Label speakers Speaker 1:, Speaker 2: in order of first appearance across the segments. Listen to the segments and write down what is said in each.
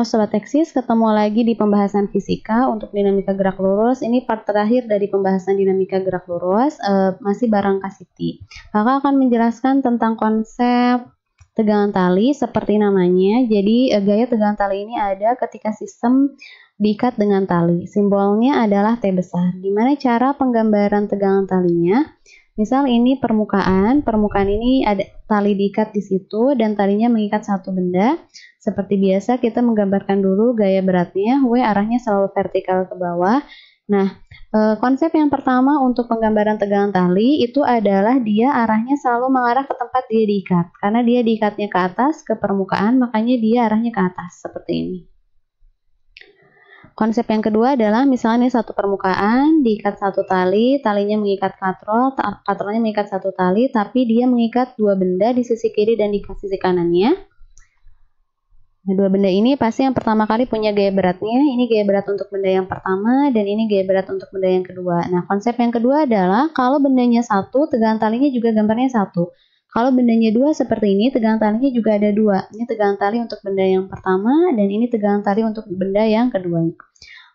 Speaker 1: Halo Sobat Teksis, ketemu lagi di pembahasan fisika untuk dinamika gerak lurus. Ini part terakhir dari pembahasan dinamika gerak lurus, eh, masih barang Kasiti. Kakak akan menjelaskan tentang konsep tegangan tali seperti namanya. Jadi eh, gaya tegangan tali ini ada ketika sistem diikat dengan tali. Simbolnya adalah T besar. Gimana cara penggambaran tegangan talinya? Misal ini permukaan, permukaan ini ada tali diikat di situ dan talinya mengikat satu benda. Seperti biasa kita menggambarkan dulu gaya beratnya, W arahnya selalu vertikal ke bawah. Nah, eh, konsep yang pertama untuk penggambaran tegangan tali itu adalah dia arahnya selalu mengarah ke tempat dia diikat. Karena dia diikatnya ke atas, ke permukaan, makanya dia arahnya ke atas, seperti ini. Konsep yang kedua adalah misalnya satu permukaan diikat satu tali, talinya mengikat katrol, katrolnya mengikat satu tali, tapi dia mengikat dua benda di sisi kiri dan di sisi kanannya. Nah, dua benda ini pasti yang pertama kali punya gaya beratnya. Ini gaya berat untuk benda yang pertama dan ini gaya berat untuk benda yang kedua. Nah, konsep yang kedua adalah kalau bendanya satu, tegangan talinya juga gambarnya satu. Kalau bendanya dua seperti ini, tegang talinya juga ada dua. Ini tegang tali untuk benda yang pertama, dan ini tegang tali untuk benda yang kedua.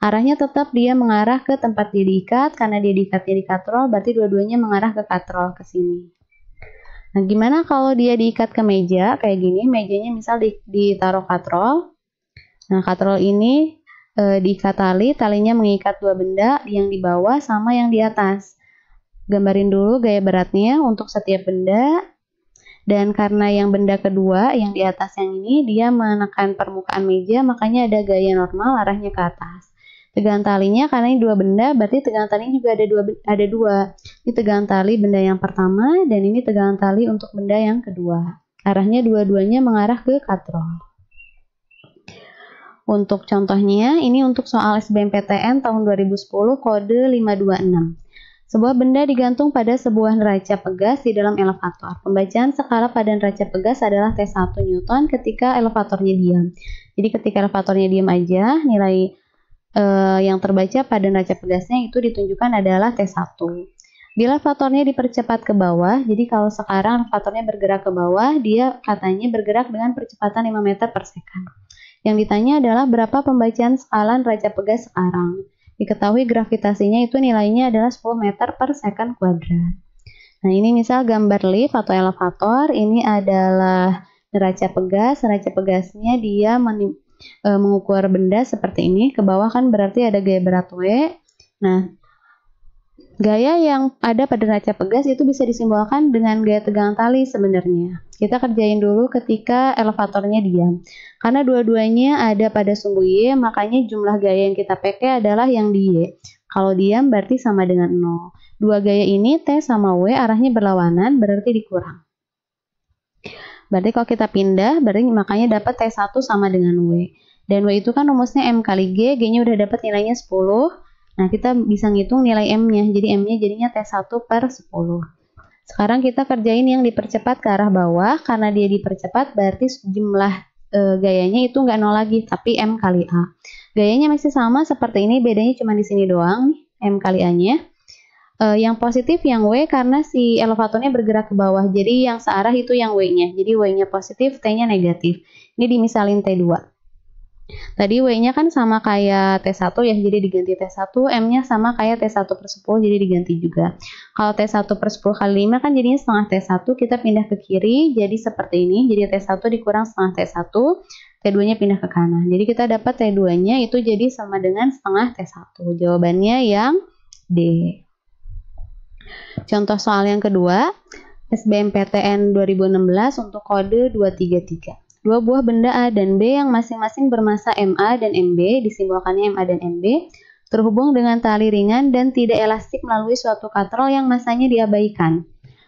Speaker 1: Arahnya tetap dia mengarah ke tempat dia diikat, karena dia diikatnya di katrol, berarti dua-duanya mengarah ke katrol, ke sini. Nah, gimana kalau dia diikat ke meja, kayak gini, mejanya misal di, ditaruh katrol. Nah, katrol ini e, diikat tali, talinya mengikat dua benda, yang di bawah sama yang di atas. Gambarin dulu gaya beratnya untuk setiap benda, dan karena yang benda kedua yang di atas yang ini dia menekan permukaan meja makanya ada gaya normal arahnya ke atas tegang talinya karena ini dua benda berarti tegang talinya juga ada dua ada dua ini tegang tali benda yang pertama dan ini tegang tali untuk benda yang kedua arahnya dua-duanya mengarah ke katrol untuk contohnya, ini untuk soal SBMPTN tahun 2010 kode 526. Sebuah benda digantung pada sebuah neraca pegas di dalam elevator. Pembacaan skala pada neraca pegas adalah T1 Newton ketika elevatornya diam. Jadi ketika elevatornya diam aja, nilai eh, yang terbaca pada neraca pegasnya itu ditunjukkan adalah T1. Bila elevatornya dipercepat ke bawah, jadi kalau sekarang elevatornya bergerak ke bawah, dia katanya bergerak dengan percepatan 5 meter per second. Yang ditanya adalah berapa pembacaan skala neraca pegas sekarang. Diketahui gravitasinya itu nilainya adalah 10 meter per second kuadrat. Nah, ini misal gambar lift atau elevator, ini adalah neraca pegas. Neraca pegasnya dia e, mengukur benda seperti ini. Ke bawah kan berarti ada gaya berat W. Nah, Gaya yang ada pada neraca pegas itu bisa disimbolkan dengan gaya tegang tali sebenarnya. Kita kerjain dulu ketika elevatornya diam. Karena dua-duanya ada pada sumbu Y, makanya jumlah gaya yang kita pakai adalah yang di Y. Kalau diam berarti sama dengan 0. Dua gaya ini T sama W arahnya berlawanan, berarti dikurang. Berarti kalau kita pindah, berarti makanya dapat T1 sama dengan W. Dan W itu kan rumusnya M kali G, G-nya udah dapat nilainya 10. Nah, kita bisa ngitung nilai M-nya. Jadi M-nya jadinya T1 per 10. Sekarang kita kerjain yang dipercepat ke arah bawah. Karena dia dipercepat, berarti jumlah e, gayanya itu nggak nol lagi, tapi M kali A. Gayanya masih sama seperti ini, bedanya cuma di sini doang, M kali A-nya. E, yang positif yang W karena si elevatornya bergerak ke bawah. Jadi yang searah itu yang W-nya. Jadi W-nya positif, T-nya negatif. Ini dimisalin T2. Tadi W-nya kan sama kayak T1 ya, jadi diganti T1. M-nya sama kayak T1 per 10, jadi diganti juga. Kalau T1 per 10 kali 5 kan jadinya setengah T1, kita pindah ke kiri, jadi seperti ini. Jadi T1 dikurang setengah T1, T2-nya pindah ke kanan. Jadi kita dapat T2-nya itu jadi sama dengan setengah T1. Jawabannya yang D. Contoh soal yang kedua, SBMPTN 2016 untuk kode 233 dua buah benda A dan B yang masing-masing bermassa MA dan MB, disimbolkannya MA dan MB, terhubung dengan tali ringan dan tidak elastik melalui suatu katrol yang masanya diabaikan.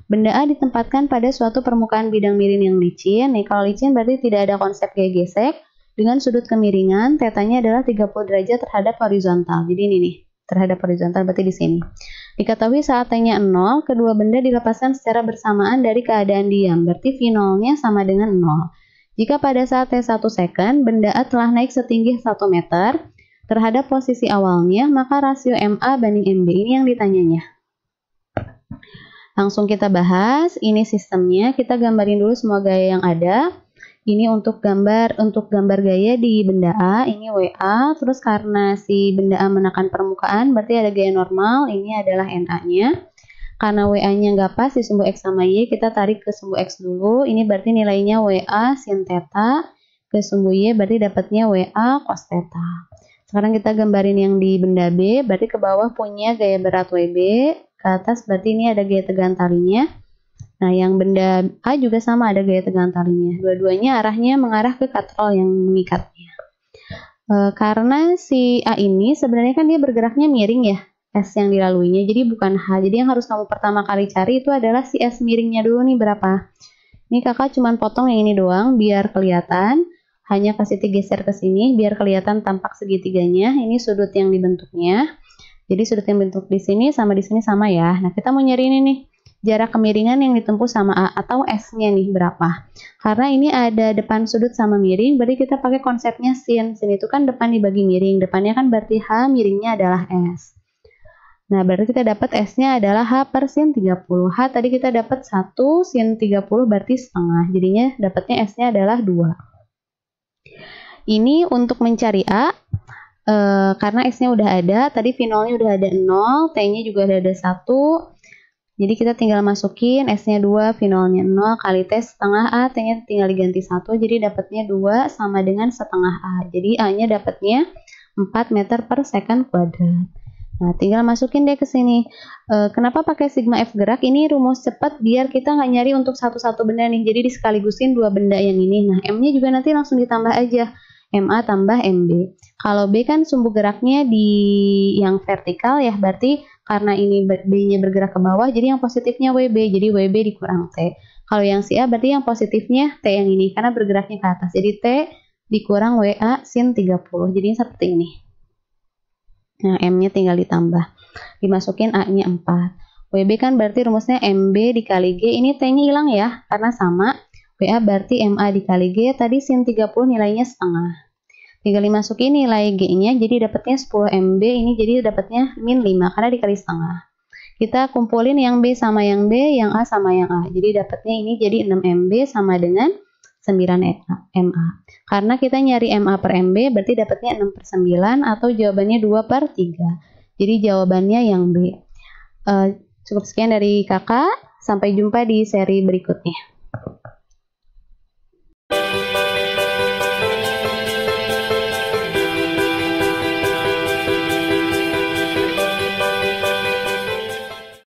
Speaker 1: Benda A ditempatkan pada suatu permukaan bidang miring yang licin. Nih, kalau licin berarti tidak ada konsep kayak gesek. Dengan sudut kemiringan, tetanya adalah 30 derajat terhadap horizontal. Jadi ini nih, terhadap horizontal berarti di sini. Diketahui saat tanya 0, kedua benda dilepaskan secara bersamaan dari keadaan diam, berarti V0-nya sama dengan 0. Jika pada saat T1 second, benda A telah naik setinggi 1 meter terhadap posisi awalnya, maka rasio MA banding MB ini yang ditanyanya. Langsung kita bahas, ini sistemnya. Kita gambarin dulu semua gaya yang ada. Ini untuk gambar untuk gambar gaya di benda A, ini WA. Terus karena si benda A menekan permukaan, berarti ada gaya normal, ini adalah NA-nya. Karena WA-nya nggak pas di sumbu X sama Y, kita tarik ke sumbu X dulu. Ini berarti nilainya WA sin theta ke sumbu Y, berarti dapatnya WA cos theta. Sekarang kita gambarin yang di benda B, berarti ke bawah punya gaya berat WB, ke atas berarti ini ada gaya tegang talinya. Nah, yang benda A juga sama ada gaya tegang talinya. Dua-duanya arahnya mengarah ke katrol yang mengikatnya. E, karena si A ini sebenarnya kan dia bergeraknya miring ya. S yang dilaluinya. Jadi bukan H. Jadi yang harus kamu pertama kali cari itu adalah si S miringnya dulu nih berapa. Ini kakak cuman potong yang ini doang biar kelihatan. Hanya kasih digeser ke sini biar kelihatan tampak segitiganya. Ini sudut yang dibentuknya. Jadi sudut yang bentuk di sini sama di sini sama ya. Nah kita mau nyari ini nih jarak kemiringan yang ditempuh sama A atau S-nya nih berapa. Karena ini ada depan sudut sama miring, berarti kita pakai konsepnya sin. Sin itu kan depan dibagi miring, depannya kan berarti H, miringnya adalah S. Nah, berarti kita dapat S-nya adalah H per sin 30. H tadi kita dapat 1 sin 30 berarti setengah. Jadinya dapatnya S-nya adalah 2. Ini untuk mencari A, e, karena S-nya udah ada, tadi v0 nya udah ada 0, T-nya juga udah ada 1. Jadi kita tinggal masukin S-nya 2, finalnya 0, kali T setengah A, T-nya tinggal diganti 1, jadi dapatnya 2 sama dengan setengah A. Jadi A-nya dapatnya 4 meter per second kuadrat. Nah, tinggal masukin deh ke sini. E, kenapa pakai sigma F gerak? Ini rumus cepat biar kita nggak nyari untuk satu-satu benda nih. Jadi disekaligusin dua benda yang ini. Nah, M-nya juga nanti langsung ditambah aja. MA tambah MB. Kalau B kan sumbu geraknya di yang vertikal ya, berarti karena ini B-nya bergerak ke bawah, jadi yang positifnya WB, jadi WB dikurang T. Kalau yang si A berarti yang positifnya T yang ini, karena bergeraknya ke atas. Jadi T dikurang WA sin 30. Jadi seperti ini. Nah, M-nya tinggal ditambah. Dimasukin A-nya 4. WB kan berarti rumusnya MB dikali G. Ini T-nya hilang ya, karena sama. WA berarti MA dikali G. Tadi sin 30 nilainya setengah. Tinggal dimasukin nilai G-nya, jadi dapatnya 10 MB. Ini jadi dapatnya min 5, karena dikali setengah. Kita kumpulin yang B sama yang B, yang A sama yang A. Jadi dapatnya ini jadi 6 MB sama dengan 9 e MA. Karena kita nyari MA per MB berarti dapatnya 6 per 9 atau jawabannya 2 per 3. Jadi jawabannya yang B. Uh, cukup sekian dari kakak, sampai jumpa di seri berikutnya.